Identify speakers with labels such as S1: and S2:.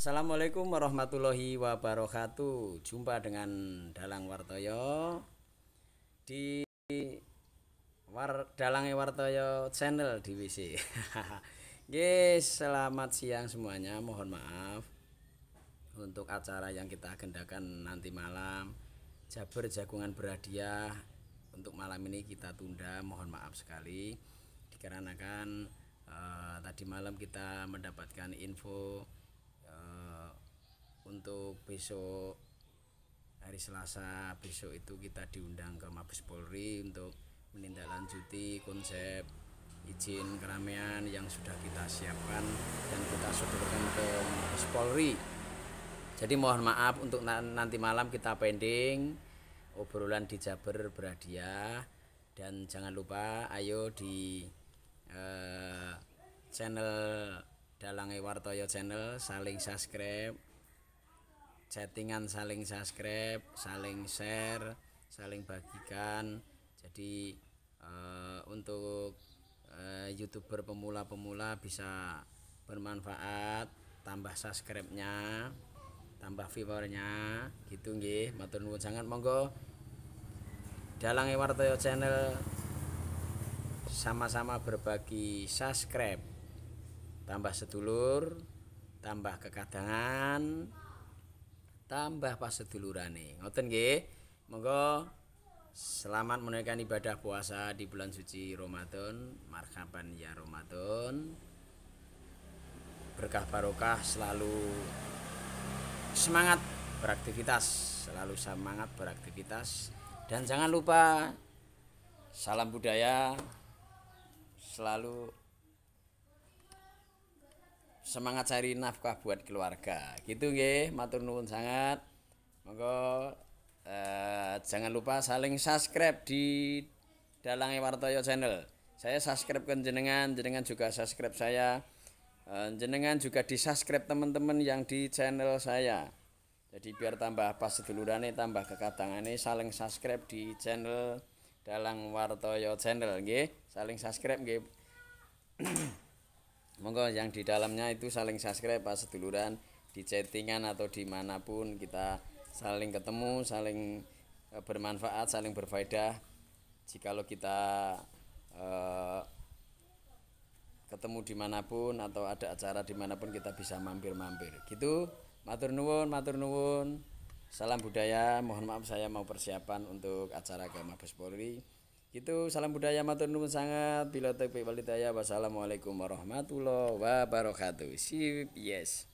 S1: Assalamualaikum warahmatullahi wabarakatuh. Jumpa dengan Dalang Wartoyo di War Dalang Wartoyo channel di WC. Guys, selamat siang semuanya. Mohon maaf untuk acara yang kita agendakan nanti malam. Jabar Jagungan berhadiah untuk malam ini kita tunda. Mohon maaf sekali dikarenakan uh, tadi malam kita mendapatkan info untuk besok hari Selasa besok itu kita diundang ke Mabes Polri untuk menindaklanjuti konsep izin keramaian yang sudah kita siapkan dan kita sodorkan ke Mabes Polri. Jadi mohon maaf untuk nanti malam kita pending obrolan di Jabar berhadiah dan jangan lupa ayo di eh, channel Dalange Wartoyo channel saling subscribe chattingan saling subscribe saling share saling bagikan jadi uh, untuk uh, youtuber pemula-pemula bisa bermanfaat tambah subscribe-nya tambah viewernya gitu nggih matur nuwun sangat monggo Dalangi Wartoyo channel sama-sama berbagi subscribe tambah sedulur tambah kekadangan tambah pasedulurane ngoten nggih monggo selamat menunaikan ibadah puasa di bulan suci Ramadan marhaban ya Ramadan berkah barokah selalu semangat beraktivitas selalu semangat beraktivitas dan jangan lupa salam budaya selalu semangat cari nafkah buat keluarga gitu nggih matur nuwun sangat monggo eh, jangan lupa saling subscribe di Dalang Wartoyo channel saya subscribe ke jenengan jenengan juga subscribe saya eh, jenengan juga di subscribe teman-teman yang di channel saya jadi biar tambah pas sedulurane tambah kekatangane saling subscribe di channel Dalang Wartoyo channel nggih saling subscribe nggih monggo yang di dalamnya itu saling subscribe pas seduluran di chattingan atau dimanapun kita saling ketemu saling e, bermanfaat saling berfaedah jikalau kita eh, ketemu dimanapun atau ada acara dimanapun kita bisa mampir-mampir gitu matur nuwun matur nuwun Salam budaya, mohon maaf saya mau persiapan untuk acara Gama Bes Polri. Gitu salam budaya matur nuwun sangat bila taufiq walidaya wassalamualaikum warahmatullahi wabarakatuh. Sip, yes.